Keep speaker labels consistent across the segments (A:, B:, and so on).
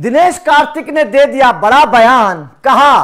A: दिनेश कार्तिक ने दे दिया बड़ा बयान कहा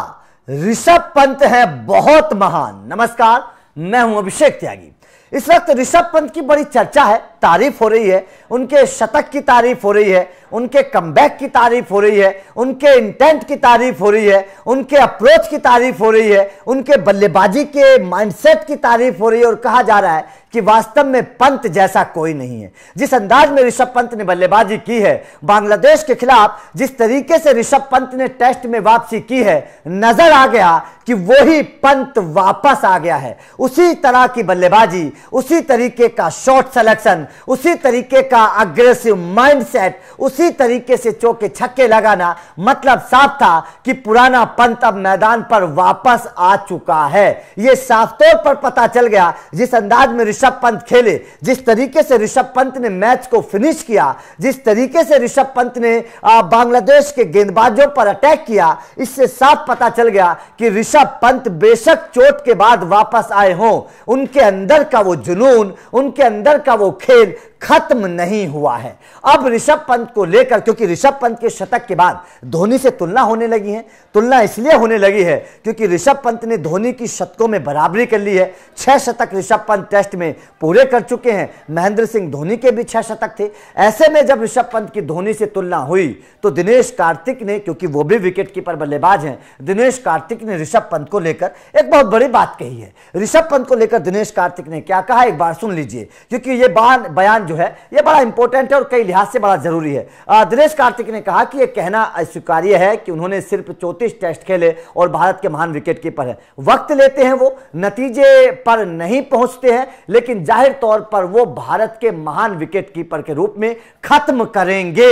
A: ऋषभ पंत है बहुत महान नमस्कार मैं हूं अभिषेक त्यागी इस वक्त ऋषभ पंत की बड़ी चर्चा है तारीफ हो रही है उनके शतक की तारीफ हो रही है उनके कम की तारीफ हो रही है उनके इंटेंट की तारीफ हो रही है उनके अप्रोच की तारीफ हो रही है उनके बल्लेबाजी के माइंडसेट की तारीफ हो रही है और कहा जा रहा है कि वास्तव में पंत जैसा कोई नहीं है जिस अंदाज में ऋषभ पंत ने बल्लेबाजी की है बांग्लादेश के खिलाफ जिस तरीके से ऋषभ पंत ने टेस्ट में वापसी की है नजर आ गया कि वही पंत वापस आ गया है उसी तरह की बल्लेबाजी उसी तरीके का शॉर्ट सेलेक्शन उसी तरीके का अग्रेसिव माइंडसेट उसी तरीके से चौके छक्के लगाना मतलब साफ था कि पुराना पंत अब मैदान पर वापस आ चुका है यह साफ तौर पर पता चल गया जिस अंदाज में ऋषभ पंत खेले जिस तरीके से ऋषभ पंत ने मैच को फिनिश किया जिस तरीके से ऋषभ पंत ने बांग्लादेश के गेंदबाजों पर अटैक किया इससे साफ पता चल गया कि ऋषभ पंत बेशक चोट के बाद वापस आए हों उनके अंदर का वो जुनून उनके अंदर का वो खेल saying खत्म नहीं हुआ है अब ऋषभ पंत को लेकर क्योंकि ऋषभ पंत के शतक के बाद धोनी से तुलना होने लगी है तुलना इसलिए होने लगी है क्योंकि ऋषभ पंत ने धोनी की शतकों में बराबरी कर ली है छह शतक ऋषभ पंत टेस्ट में पूरे कर चुके हैं महेंद्र सिंह धोनी के भी छह शतक थे ऐसे में जब ऋषभ पंत की धोनी से तुलना हुई तो दिनेश कार्तिक ने क्योंकि वो भी विकेट कीपर बल्लेबाज हैं दिनेश कार्तिक ने ऋषभ पंत को लेकर एक बहुत बड़ी बात कही है ऋषभ पंत को लेकर दिनेश कार्तिक ने क्या कहा एक बार सुन लीजिए क्योंकि ये बयान जो है यह बड़ा इंपॉर्टेंट है और कई लिहाज से बड़ा जरूरी है दिनेश कार्तिक ने कहा कि यह कहना अस्वीकार्य है कि उन्होंने सिर्फ चौंतीस टेस्ट खेले और भारत के महान विकेट कीपर है वक्त लेते हैं वो नतीजे पर नहीं पहुंचते हैं लेकिन जाहिर तौर पर वो भारत के महान विकेट कीपर के रूप में खत्म करेंगे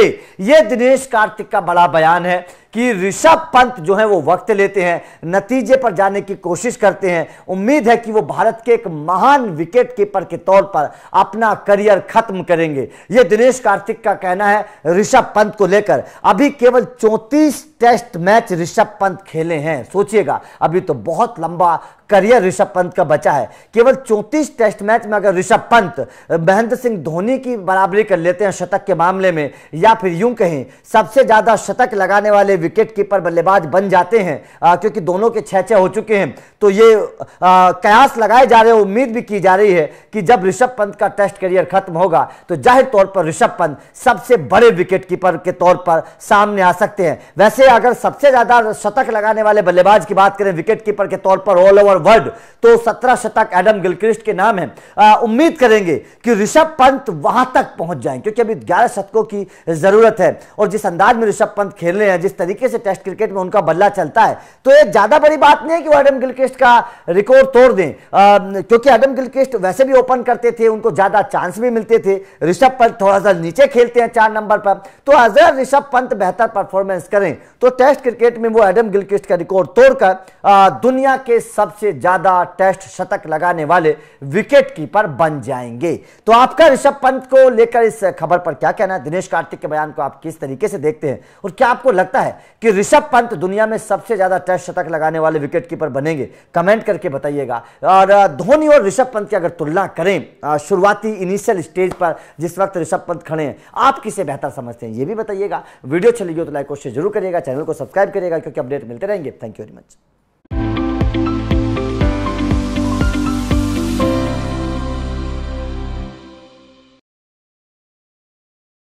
A: यह दिनेश कार्तिक का बड़ा बयान है कि ऋषभ पंत जो है वो वक्त लेते हैं नतीजे पर जाने की कोशिश करते हैं उम्मीद है कि वो भारत के एक महान विकेट कीपर के तौर पर अपना करियर खत्म करेंगे ये दिनेश कार्तिक का कहना है ऋषभ पंत को लेकर अभी केवल चौंतीस टेस्ट मैच ऋषभ पंत खेले हैं सोचिएगा अभी तो बहुत लंबा करियर ऋषभ पंत का बचा है केवल चौंतीस टेस्ट मैच में अगर ऋषभ पंत महेंद्र सिंह धोनी की बराबरी कर लेते हैं शतक के मामले में या फिर यूं कहें सबसे ज़्यादा शतक लगाने वाले विकेट कीपर बल्लेबाज बन जाते हैं आ, क्योंकि दोनों के छह छह हो चुके हैं तो ये आ, कयास लगाए जा रहे हैं उम्मीद भी की जा रही है कि जब ऋषभ पंत का टेस्ट करियर खत्म होगा तो जाहिर तौर पर ऋषभ पंत सबसे बड़े विकेट कीपर के तौर पर सामने आ सकते हैं वैसे अगर सबसे ज़्यादा शतक लगाने वाले बल्लेबाज की बात करें विकेट कीपर के तौर पर ऑल ओवर पर वर्ड तो सत्रह शतक एडम गिलक्रिस्ट के नाम है उम्मीद करेंगे कि ऋषभ पंत वहां तक पहुंच जाएं क्योंकि अभी ग्यारह शतकों की जरूरत है और जिस अंदाज में ऋषभ पंत खेल रहे हैं जिस तरीके से टेस्ट क्रिकेट में उनका बल्ला चलता है तो ये ज्यादा बड़ी बात नहीं है कि वो एडम गिलक्रिस्ट का रिकॉर्ड तोड़ दें क्योंकि एडम गिलक्रिस्ट वैसे भी ओपन करते थे उनको ज्यादा चांस भी मिलते थे ऋषभ पंत थोड़ा सा नीचे खेलते हैं चार नंबर पर तो अगर ऋषभ पंत बेहतर परफॉर्मेंस करें तो टेस्ट क्रिकेट में वो एडम गिलक्रिस्ट का रिकॉर्ड तोड़कर दुनिया के सबसे सबसे ज़्यादा टेस्ट शतक लगाने वाले विकेट कीपर बन जाएंगे तो आपका ऋषभ पंत को लेकर इस खबर पर क्या कहना है दिनेश कार्तिक के बयान को आप किस तरीके से देखते हैं और क्या आपको लगता है कि ऋषभ पंत दुनिया में सबसे ज़्यादा टेस्ट शतक लगाने वाले विकेट कीपर बनेंगे कमेंट करके बताइएगा और धोनी और ऋषभ पंत की अगर तुलना करें शुरुआती इनिशियल स्टेज पर जिस वक्त ऋषभ पंत खड़े हैं आप किसे बेहतर समझते हैं यह भी बताइएगा वीडियो चली तो लाइक और शेयर जरूर करिएगा चैनल को सब्सक्राइब करिएगा क्योंकि अपडेट मिलते रहेंगे थैंक यू वेरी मच